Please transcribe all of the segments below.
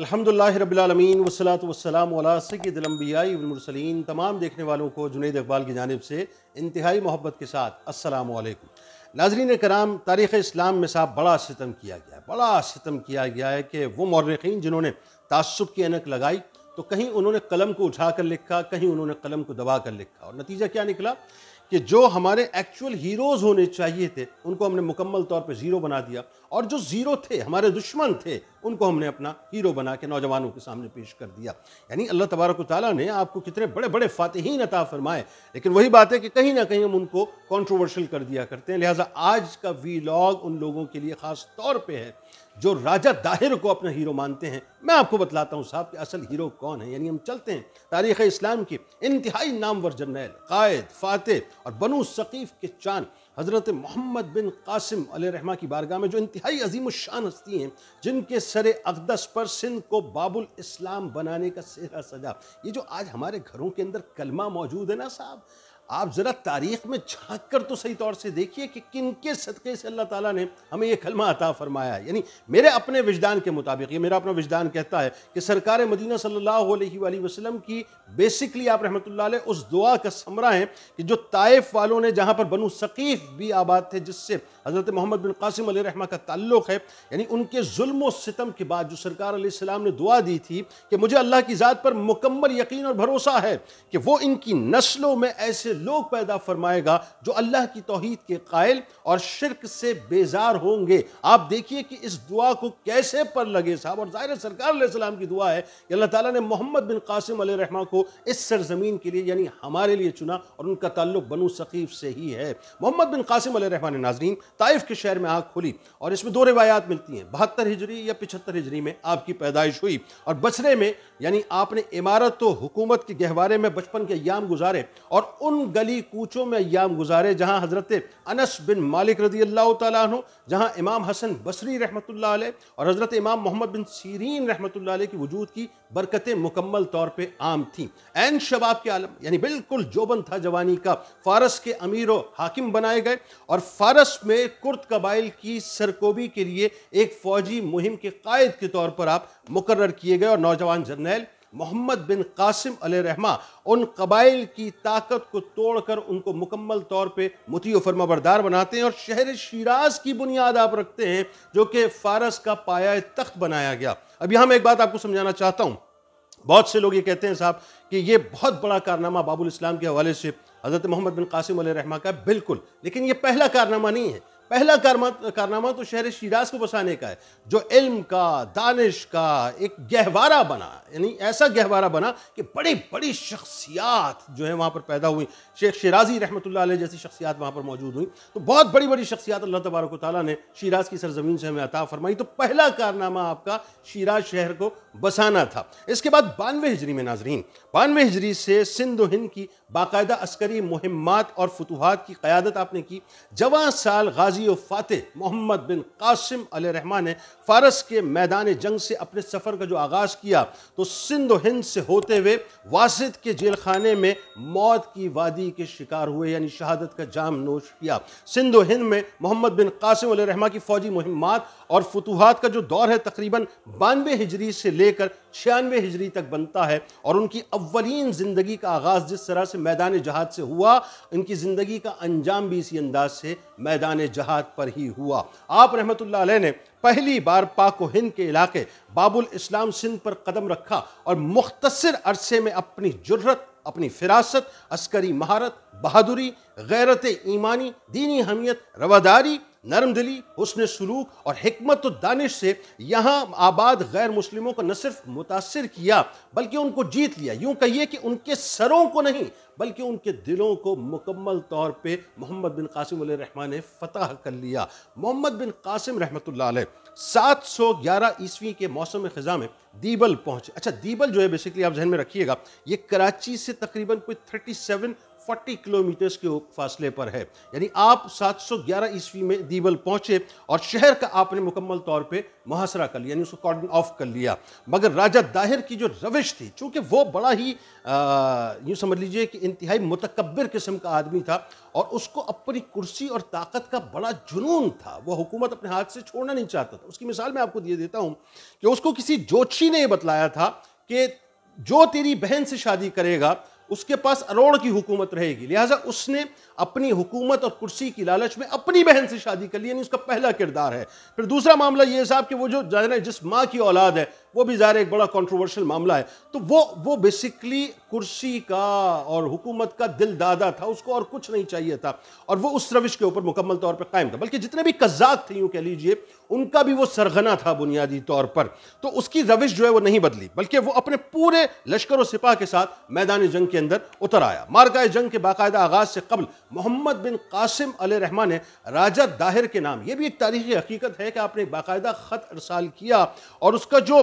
अलहमदिल्ला रबालमीन वसलात वसलाम सैदलम्बियामरसलिन तमाम देखने वालों को जुनेद इकबाल की जानब से इंतहाई मोहब्बत के साथ असलम नाजरीन कराम तारीख़ इस्लाम में साहब बड़ा सितम किया गया है बड़ा सितम किया गया है कि वो मौरखीन जिन्होंने तसब की अनक लगाई तो कहीं उन्होंने कलम को उठा कर लिखा कहीं उन्होंने कलम को दबा कर लिखा और नतीजा क्या निकला कि जो हमारे एक्चुअल हीरोज़ होने चाहिए थे उनको हमने मुकम्मल तौर पे ज़ीरो बना दिया और जो ज़ीरो थे हमारे दुश्मन थे उनको हमने अपना हीरो बना के नौजवानों के सामने पेश कर दिया यानी अल्लाह तबारक ताली ने आपको कितने बड़े बड़े फ़ातहीन अता फरमाए लेकिन वही बात है कि कहीं ना कहीं हम उनको कॉन्ट्रोवर्शल कर दिया करते हैं लिहाजा आज का वी उन लोगों के लिए ख़ास तौर पर है जो राजा दाहिर को अपना हीरो मानते हैं मैं आपको बतलाता हूँ साहब कि असल हीरो कौन है यानी हम चलते हैं तारीख़ इस्लाम की इंतहाई नामवर जर्नैल कायद फ़ातह और बनु शकीफ़ के चांद हज़रत मोहम्मद बिन कासिम रहमा की बारगाह में जो इंतहाई अजीम शान हस्ती हैं जिनके सर अकदस पर सिंध को बाबुल इस्लाम बनाने का सेहरा सजा ये जो आज हमारे घरों के अंदर कलमा मौजूद है ना साहब आप ज़रा तारीख में झांक कर तो सही तौर से देखिए कि किन के सदक़े से अल्लाह ताला ने हमें यह कलमा अता फरमाया है यानी मेरे अपने विजदान के मुताबिक ये मेरा अपना विजदान कहता है कि सरकार मदीना सल्लल्लाहु अलैहि वसल्लम की बेसिकली आप रहमत उस दुआ का समरा है कि जो ताइफ वालों ने जहाँ पर बनु सकीफ़ भी आबाद थे जिससे हज़रत मोहम्मद बिन कासिम रहमा का ताल्लुक़ है यानी उनके जुल्म सितम के बाद जो सरकार सलाम ने दुआ दी थी कि मुझे अल्लाह की ज़ात पर मुकम्मल यकीन और भरोसा है कि वो इनकी नस्लों में ऐसे लोग पैदा फरमाएगा जो अल्लाह की तोहद के कायल और शिरक से बेजार होंगे आप देखिए कि इस दुआ को कैसे पर लगे साहब और ज़ाहिर सरकार सलाम की दुआ है कि अल्लाह ताला ने मोहम्मद बिन कासिम रहमा को इस सरजमीन के लिए यानी हमारे लिए चुना और उनका ताल्लुक बनु सकीफ़ से ही है मोहम्मद बिन कासिम रहमा ने नाजरीन ताइफ के शहर में आँख खोली और इसमें दो रिवायात मिलती हैं बहत्तर हिजरी या पिछहत्तर हिजरी में आपकी पैदाइश हुई और बसरे में यानी आपने इमारत तो हुकूमत के गहवारे में बचपन के याम गुजारे और उन गली कूचों में अयाम गुजारे जहाँ हज़रत अनस बिन मालिक रजी अल्लाह तु जहाँ इमाम हसन बसरी रहमत और हज़रत इमाम मोहम्मद बिन सीरीन रहमत की वजूद की बरकतें मुकम्मल तौर पर आम थीं एन शबाब के आलम यानी बिल्कुल जोबन था जवानी का फारस के अमीर व हाकिम बनाए गए और फारस में कुर्द कबाइल की सरकोबी के लिए एक फ़ौजी मुहिम के कायद के तौर पर आप मुकर किए गए और नौजवान जर्नैल मोहम्मद बिन कासिम रहमा उन कबाइल की ताकत को तोड़कर उनको मुकम्मल तौर पे मुती फर्मा बरदार बनाते हैं और शहर शराज की बुनियाद आप रखते हैं जो कि फारस का पाया तख्त बनाया गया अब यहाँ मैं एक बात आपको समझाना चाहता हूँ बहुत से लोग ये कहते हैं साहब कि ये बहुत बड़ा कारनामा बाबुल इस्लाम के हवाले से हज़रत मोहम्मद बिन कासिम रहमा का बिल्कुल लेकिन ये पहला कारनामा नहीं है पहला कारनामा तो शहर शिराज को बसाने का है जो इल्म का दानिश का एक गहवारा बना यानी ऐसा गहवारा बना कि बड़ी बड़ी शख्सियात जो है वहाँ पर पैदा हुई शेख शिराजी रहमत जैसी शख्सियात वहाँ पर मौजूद हुई तो बहुत बड़ी बड़ी शख्सियात अल्लाह तबारक ताली ने शिराज की सरजमीन से हमें अता फरमाई तो पहला कारनामा आपका शिराज शहर को बसाना था इसके बाद बानवे हिजरी में नाजरीन बानवे हिजरी से सिंध हिंद की बाकायदा अस्करी मुहिमात और फतूहत की क़्यादत आपने की जवां साल गाजी फ़ातह मोहम्मद बिन कासिम रहमान ने फ़ारस के मैदान जंग से अपने सफ़र का जो आगाज़ किया तो सिंध हिंद से होते हुए वासद के जेल खाने में मौत की वादी के शिकार हुए यानी शहादत का जाम नोश किया सिंध हिंद में मोहम्मद बिन कासिम रहमा की फ़ौजी मुहिमात और फतूहत का जो दौर है तकरीबन बानवे हिजरी से लेकर छियानवे हिजरी तक बनता है और उनकी अवलिन ज़िंदगी का आगाज़ जिस तरह से से मैदान जहाद से हुआ इनकी ज़िंदगी का अंजाम भी इसी अंदाज से मैदान जहाद पर ही हुआ आप रहमत ने पहली बार पाक हिंद के इलाके बाबुल इस्लाम सिंध पर कदम रखा और मुख्तर अरसे में अपनी जरूरत अपनी फिरासत अस्करी महारत बहादुरी गैरत ईमानी दीनी हमियत रवादारी नरम दिली हसन सलूक और हमत तो दानिश से यहाँ आबाद गैर मुस्लिमों को न सिर्फ मुतासर किया बल्कि उनको जीत लिया यूँ कहिए कि उनके सरों को नहीं बल्कि उनके दिलों को मुकम्मल तौर पर मोहम्मद बिन कासिम रहमान ने फतह कर लिया मोहम्मद बिन कासिम रहमत सात सौ ग्यारह ईस्वी के मौसम ख़ज़ा में दीबल पहुँचे अच्छा दीबल जो है बेसिकली आप जहन में रखिएगा ये कराची से तकरीबन कोई थर्टी सेवन 40 किलोमीटर्स के फासले पर है यानी आप 711 ईस्वी में दीवल पहुंचे और शहर का आपने मुकम्मल तौर पे मुहासरा कर लिया यानी उसको कॉर्डन ऑफ कर लिया मगर राजा दाहिर की जो रविश थी चूंकि वो बड़ा ही यूँ समझ लीजिए कि इंतहाई मतकबर किस्म का आदमी था और उसको अपनी कुर्सी और ताकत का बड़ा जुनून था वो हुकूमत अपने हाथ से छोड़ना नहीं चाहता था उसकी मिसाल मैं आपको दे देता हूँ कि उसको किसी जोशी ने यह बतलाया था कि जो तेरी बहन से शादी करेगा उसके पास अरोड़ की हुकूमत रहेगी लिहाजा उसने अपनी हुकूमत और कुर्सी की लालच में अपनी बहन से शादी कर ली यानी उसका पहला किरदार है फिर दूसरा मामला ये साहब कि वो जो जाहिर है जिस माँ की औलाद है वो भी ज़ाहिर एक बड़ा कंट्रोवर्शियल मामला है तो वो वो बेसिकली कुर्सी का और हुकूमत का दिल दादा था उसको और कुछ नहीं चाहिए था और वो उस रविश के ऊपर मुकम्मल तौर पर कायम था बल्कि जितने भी कज़ाक थे यूँ कह लीजिए उनका भी वो सरगना था बुनियादी तौर पर तो उसकी रविश जो है वो नहीं बदली बल्कि वो अपने पूरे लश्कर और सिपाह के साथ मैदान जंग के अंदर उतर आया मारगाह जंग के बाकायदा आगाज़ से कबल मोहम्मद बिन कासिम रहमान ने राजा दाहिर के नाम ये भी एक तारीखी हकीकत है कि आपने एक बाकायदा ख़त अरसाल किया और उसका जो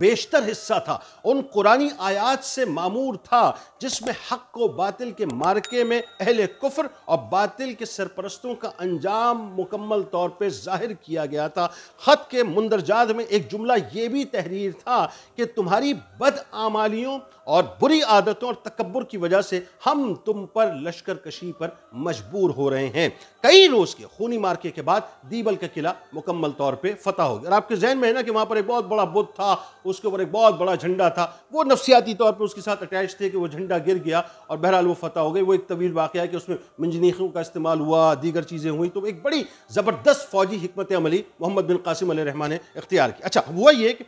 बेशतर हिस्सा था उन कुरानी आयात से मामूर था जिसमें हक को बातिल के मार्के में अहल कुफ्र और बातिल के सरपरस्तों का अंजाम मुकम्मल तौर पर जाहिर किया गया था ख़त के मंदरजात में एक जुमला ये भी तहरीर था कि तुम्हारी बदआमालियों और बुरी आदतों और तकबर की वजह से हम तुम पर लश्कर कशी पर मजबूर हो रहे हैं कई रोज़ के खूनी मार्के के बाद दीबल का किला मुकम्मल तौर पर फतह हो गया और आपके जहन में है ना कि वहाँ पर एक बहुत बड़ा बुद्ध था उसके ऊपर एक बहुत बड़ा झंडा था वो नफसियाती तौर पर उसके साथ अटैच थे कि वो झंडा गिर गया और बहरहाल वो फतह हो गई वो एक तवील वाक़ है कि उसमें मंजनीखों का इस्तेमाल हुआ दीगर चीज़ें हुई तो एक बड़ी ज़बरदस्त फ़ौजी हमत अमली मोहम्मद बिन कासिम रहमान ने इख्तियार किया अच्छा हुआ ये कि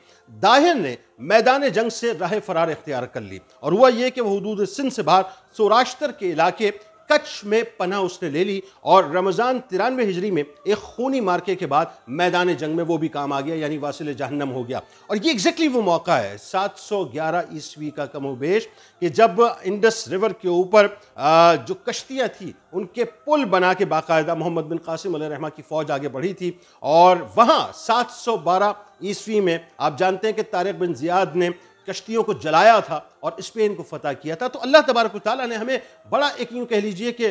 दाहिन ने मैदान जंग से राह फरार इख्तियार कर ली और हुआ ये कि वह हदूद सिंध से बाहर सौराष्ट्र के इलाके कच्छ में पना उसने ले ली और रमज़ान तिरानवे हिजरी में एक खूनी मार्के के बाद मैदान जंग में वो भी काम आ गया यानी वासिल जहन्नम हो गया और ये एग्जैक्टली वो मौका है 711 ईस्वी का कमोबेश कि जब इंडस रिवर के ऊपर जो कश्तियाँ थी उनके पुल बना के बाकायदा मोहम्मद बिन कासिम रहमा की फ़ौज आगे बढ़ी थी और वहाँ 712 ईस्वी में आप जानते हैं कि तारक बिन जियाद ने कश्तियों को जलाया था और स्पेन को फतह किया था तो अल्लाह तबारक ताली ने हमें बड़ा एक यूँ कह लीजिए कि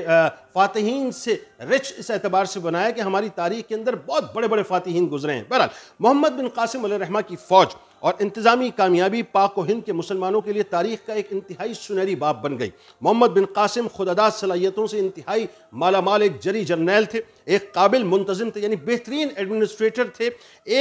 फ़ातहन से रिच इस एतबार से बनाया कि हमारी तारीख के अंदर बहुत बड़े बड़े फ़ातहन गुजरे हैं बहरहाल मोहम्मद बिन कासिम रहमा की फ़ौज और इंतज़ामी कामयाबी पाक और हिंद के मुसलमानों के लिए तारीख का एक इंतहाई सुनहरी बाप बन गई मोहम्मद बिन कासिम खुदादा सलाहियतों से इंतहाई माला माल एक जरी जर्नैल थे एक काबिल मुंतजम थे यानी बेहतरीन एडमिनिस्ट्रेटर थे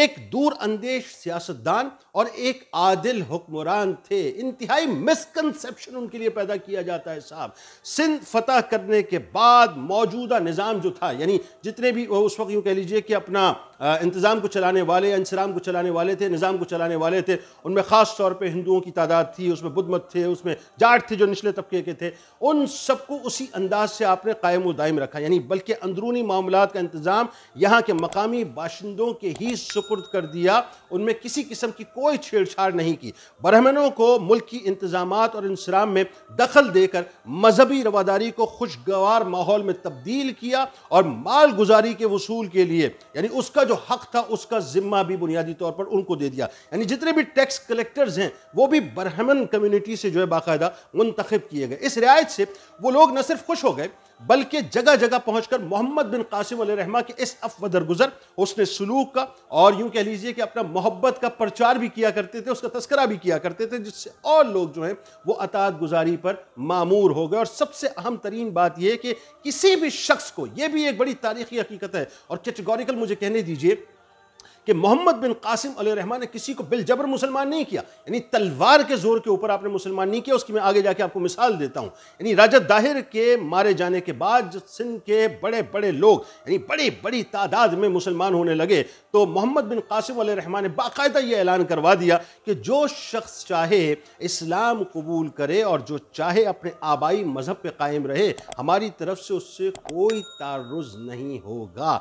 एक दूर अंदेश सियासतदान और एक आदिल हुक्मरान थे इंतहाई मिसकनसेप्शन उनके लिए पैदा किया जाता है साहब सिंध फतह करने के बाद मौजूदा निज़ाम जो था यानी जितने भी उस वक्त यूँ कह लीजिए कि अपना इंतज़ाम को चलाने वाले इंसराम को चलाने वाले थे निज़ाम को चलाने वाले थे उनमें ख़ास तौर पर हिंदुओं की तादाद थी उसमें बुद्धमत थे उसमें जाट थे जो निचले तबके के थे उन सबको उसी अंदाज से आपने कायम दायम रखा यानी बल्कि अंदरूनी मामला का इंतज़ाम यहाँ के मकामी बाशिंदों के ही सुपुर्द कर दिया उनमें किसी किस्म की कोई छेड़छाड़ नहीं की ब्राह्मणों को मुल्क की इंतज़ाम और इंसराम में दखल देकर मजहबी रवादारी को खुशगवार माहौल में तब्दील किया और माल गुजारी के वसूल के लिए यानी उसका जो हक था उसका जिम्मा भी बुनियादी तौर पर उनको दे दिया यानी जितने भी टैक्स कलेक्टर्स हैं वो भी बरहमन कम्युनिटी से जो है बाकायदा मुंतखब किए गए इस रियायत से वो लोग न सिर्फ खुश हो गए बल्कि जगह जगह पहुंचकर मोहम्मद बिन कासिम रहमा के इस अफ दरगुजर उसने सलूक का और यूं कह लीजिए कि अपना मोहब्बत का प्रचार भी किया करते थे उसका तस्करा भी किया करते थे जिससे और लोग जो हैं वो अतात गुजारी पर मामूर हो गए और सबसे अहम तरीन बात यह कि किसी भी शख्स को यह भी एक बड़ी तारीखी हकीकत है और कैटेगोरिकल मुझे कहने दीजिए कि मोहम्मद बिन कासिम रहमान ने किसी को बिलजबर मुसलमान नहीं किया यानी तलवार के ज़ोर के ऊपर आपने मुसलमान नहीं किया उसकी मैं आगे जाके आपको मिसाल देता हूँ यानी राजा दाहिर के मारे जाने के बाद सिंध के बड़े बड़े लोग यानी बड़ी बड़ी तादाद में मुसलमान होने लगे तो मोहम्मद बिन कासिम रहमान ने बाकायदा ये ऐलान करवा दिया कि जो शख्स चाहे इस्लाम कबूल करे और जो चाहे अपने आबाई मज़हब पर कायम रहे हमारी तरफ से उससे कोई तारुज़ नहीं होगा